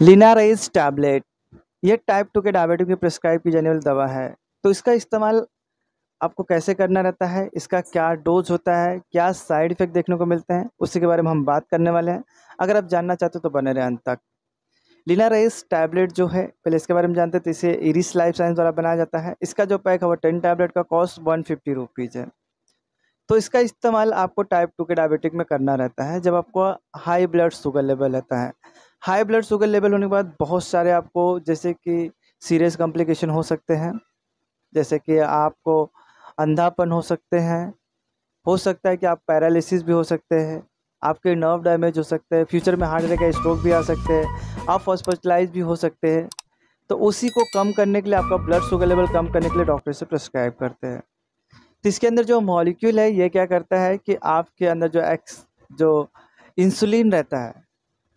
लिनाराइज tablet यह type two के diabetic में प्रिस्क्राइब की जाने वाली दवा है तो इसका इस्तेमाल आपको कैसे करना रहता है इसका क्या डोज होता है क्या साइड इफ़ेक्ट देखने को मिलते हैं उसी के बारे में हम बात करने वाले हैं अगर आप जानना चाहते हो तो बने रहे अंत तक लीना रेस टैबलेट जो है पहले इसके बारे में जानते थे तो इसे इरिस लाइफ साइंस द्वारा बनाया जाता है इसका जो पैक है वो टेन टैबलेट का कॉस्ट वन फिफ्टी रुपीज़ है तो इसका इस्तेमाल आपको टाइप टू के डायबिटिक में करना रहता है जब आपको हाई ब्लड शुगर लेवल रहता है हाई ब्लड शुगर लेवल होने के बाद बहुत सारे आपको जैसे कि सीरियस कॉम्प्लिकेशन हो सकते हैं जैसे कि आपको अंधापन हो सकते हैं हो सकता है कि आप पैरालिसिस भी हो सकते हैं आपके नर्व डैमेज हो सकते हैं फ्यूचर में हार्ट अटैक का स्ट्रोक भी आ सकते हैं आप हॉस्पिटलाइज भी हो सकते हैं तो उसी को कम करने के लिए आपका ब्लड शुगर लेवल कम करने के लिए डॉक्टर से प्रिस्क्राइब करते हैं तो इसके अंदर जो मॉलिक्यूल है ये क्या करता है कि आपके अंदर जो एक्स जो इंसुलिन रहता है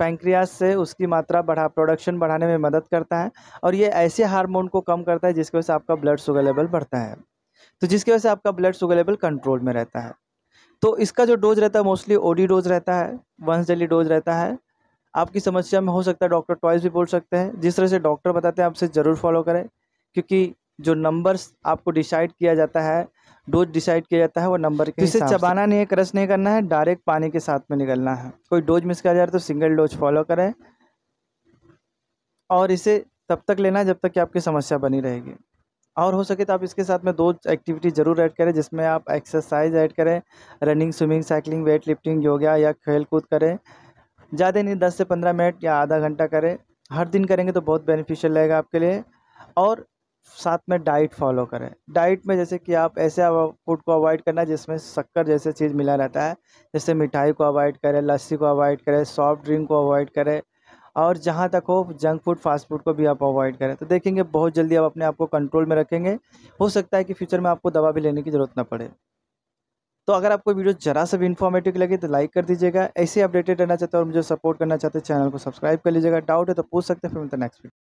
पैंक्रियाज से उसकी मात्रा बढ़ा प्रोडक्शन बढ़ाने में मदद करता है और ये ऐसे हार्मोन को कम करता है जिसकी वजह से आपका ब्लड शुगर लेवल बढ़ता है तो जिसकी वजह से आपका ब्लड शुगर लेवल कंट्रोल में रहता है तो इसका जो डोज रहता है मोस्टली ओडी डोज रहता है वंस डेली डोज रहता है आपकी समस्या में हो सकता है डॉक्टर टॉयस भी बोल सकते हैं जिस तरह से डॉक्टर बताते हैं आपसे ज़रूर फॉलो करें क्योंकि जो नंबर्स आपको डिसाइड किया जाता है डोज डिसाइड किया जाता है वो नंबर के तो इसे चबाना नहीं है क्रश नहीं करना है डायरेक्ट पानी के साथ में निकलना है कोई डोज मिस किया जा रहा है तो सिंगल डोज फॉलो करें और इसे तब तक लेना जब तक कि आपकी समस्या बनी रहेगी और हो सके तो आप इसके साथ में दो एक्टिविटी ज़रूर ऐड करें जिसमें आप एक्सरसाइज ऐड करें running swimming cycling weight lifting yoga या खेल कूद करें ज़्यादा नहीं दस से पंद्रह मिनट या आधा घंटा करें हर दिन करेंगे तो बहुत बेनिफिशियल रहेगा आपके लिए और साथ में डाइट फॉलो करें डाइट में जैसे कि आप ऐसे फूड को अवॉइड करना जिसमें शक्कर जैसे चीज़ मिला रहता है जैसे मिठाई को अवॉइड करें लस्सी को अवॉइड करें सॉफ्ट ड्रिंक को अवॉइड करें और जहाँ तक हो जंक फूड फास्ट फूड को भी आप अवॉइड करें तो देखेंगे बहुत जल्दी आप अपने आप को कंट्रोल में रखेंगे हो सकता है कि फ्यूचर में आपको दवा भी लेने की ज़रूरत ना पड़े तो अगर आपको वीडियो जरा सा भी इन्फॉर्मेटिव लगे तो लाइक कर दीजिएगा ऐसे अपडेटेड रहना चाहते हैं और मुझे सपोर्ट करना चाहते हैं चैनल को सब्सक्राइब कर लीजिएगा डाउट है तो पूछ सकते हैं फिर मिलते नेक्स्ट वीडियो